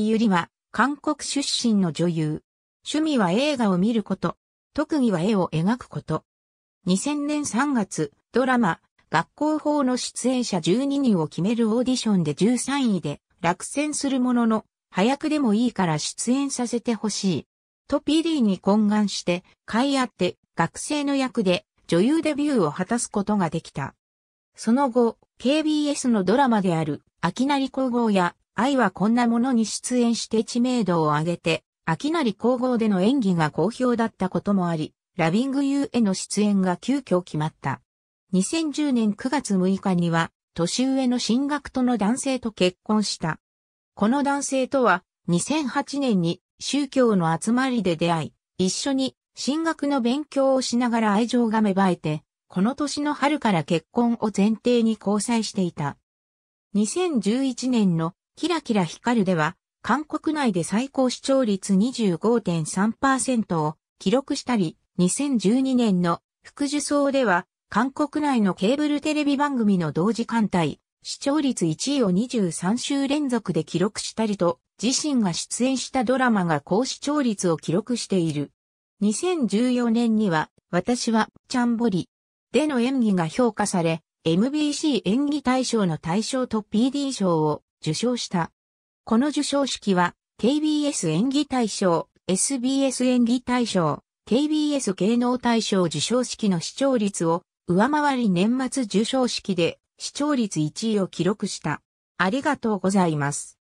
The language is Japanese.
イゆりは、韓国出身の女優。趣味は映画を見ること。特技は絵を描くこと。2000年3月、ドラマ、学校法の出演者12人を決めるオーディションで13位で落選するものの、早くでもいいから出演させてほしい。と PD に懇願して、買い合って学生の役で女優デビューを果たすことができた。その後、KBS のドラマである、秋成皇后や愛はこんなものに出演して知名度を上げて、秋成皇后での演技が好評だったこともあり、ラビングユーへの出演が急遽決まった。2010年9月6日には、年上の進学との男性と結婚した。この男性とは、2008年に宗教の集まりで出会い、一緒に進学の勉強をしながら愛情が芽生えて、この年の春から結婚を前提に交際していた。2011年のキラキラ光るでは、韓国内で最高視聴率25.3%を記録したり、2012年の副受賞では、韓国内のケーブルテレビ番組の同時艦隊、視聴率1位を23週連続で記録したりと、自身が出演したドラマが高視聴率を記録している。2014年には、私は、チャンボリ、での演技が評価され、MBC 演技大賞の大賞と PD 賞を受賞した。この受賞式は KBS 演技大賞、SBS 演技大賞、KBS 芸能大賞受賞式の視聴率を上回り年末受賞式で視聴率1位を記録した。ありがとうございます。